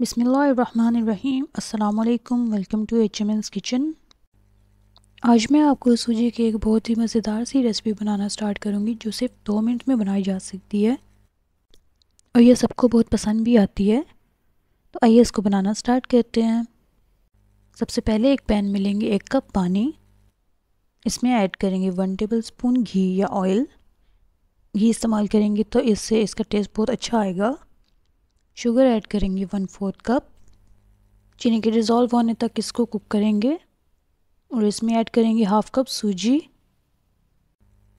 बिसमीम् अल्लाम welcome to H M kitchen आज मैं आपको सूजी की एक बहुत ही मज़ेदार सी रेसिपी बनाना स्टार्ट करूँगी जो सिर्फ दो मिनट में बनाई जा सकती है और यह सबको बहुत पसंद भी आती है तो आइए इसको बनाना स्टार्ट करते हैं सबसे पहले एक पैन में लेंगे एक कप पानी इसमें ऐड करेंगे वन टेबल स्पून घी या ऑयल घी इस्तेमाल करेंगे तो इससे इसका टेस्ट बहुत अच्छा आएगा शुगर ऐड करेंगे वन फोर्थ कप चीनी के डिज़ोल्व होने तक इसको कुक करेंगे और इसमें ऐड करेंगे हाफ़ कप सूजी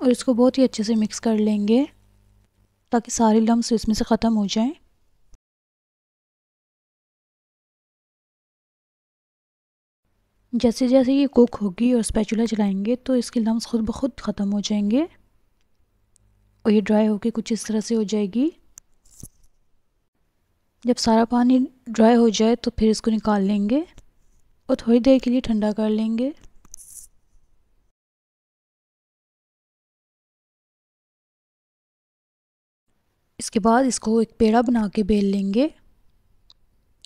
और इसको बहुत ही अच्छे से मिक्स कर लेंगे ताकि सारे लम्स इसमें से ख़त्म हो जाएं जैसे जैसे ये कुक होगी और स्पैचुला चलाएंगे तो इसके लम्स खुद ब खुद ख़त्म हो जाएंगे और ये ड्राई होके कुछ इस तरह से हो जाएगी जब सारा पानी ड्राई हो जाए तो फिर इसको निकाल लेंगे और थोड़ी देर के लिए ठंडा कर लेंगे इसके बाद इसको एक पेड़ा बना के बेल लेंगे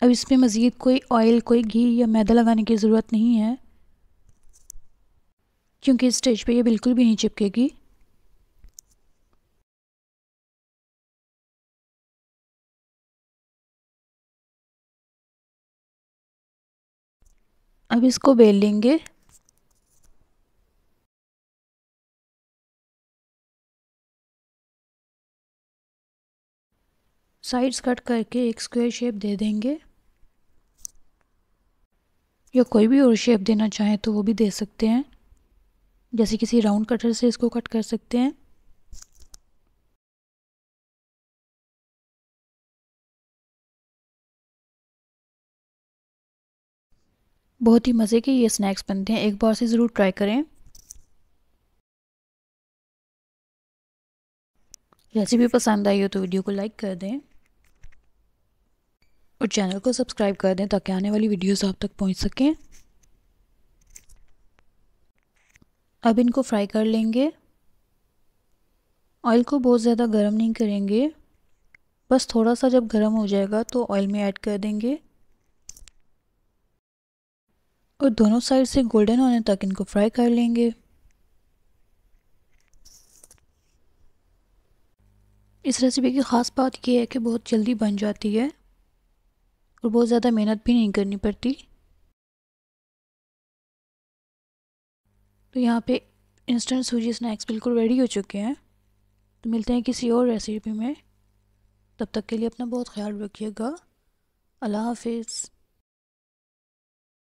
अब इसमें मज़ीद कोई ऑयल कोई घी या मैदा लगाने की ज़रूरत नहीं है क्योंकि इस स्टेज पे ये बिल्कुल भी नहीं चिपकेगी अब इसको बेल लेंगे साइड्स कट करके एक स्क्वायर शेप दे देंगे या कोई भी और शेप देना चाहें तो वो भी दे सकते हैं जैसे किसी राउंड कटर से इसको कट कर सकते हैं बहुत ही मज़े के ये स्नैक्स बनते हैं एक बार से ज़रूर ट्राई करें रेसिपी पसंद आई हो तो वीडियो को लाइक कर दें और चैनल को सब्सक्राइब कर दें ताकि आने वाली वीडियोस आप तक पहुंच सकें अब इनको फ्राई कर लेंगे ऑयल को बहुत ज़्यादा गर्म नहीं करेंगे बस थोड़ा सा जब गर्म हो जाएगा तो ऑयल में ऐड कर देंगे और दोनों साइड से गोल्डन होने तक इनको फ्राई कर लेंगे इस रेसिपी की ख़ास बात यह है कि बहुत जल्दी बन जाती है और बहुत ज़्यादा मेहनत भी नहीं करनी पड़ती तो यहाँ पे इंस्टेंट सूजी स्नैक्स बिल्कुल रेडी हो चुके हैं तो मिलते हैं किसी और रेसिपी में तब तक के लिए अपना बहुत ख्याल रखिएगा अल्लाह हाफिज़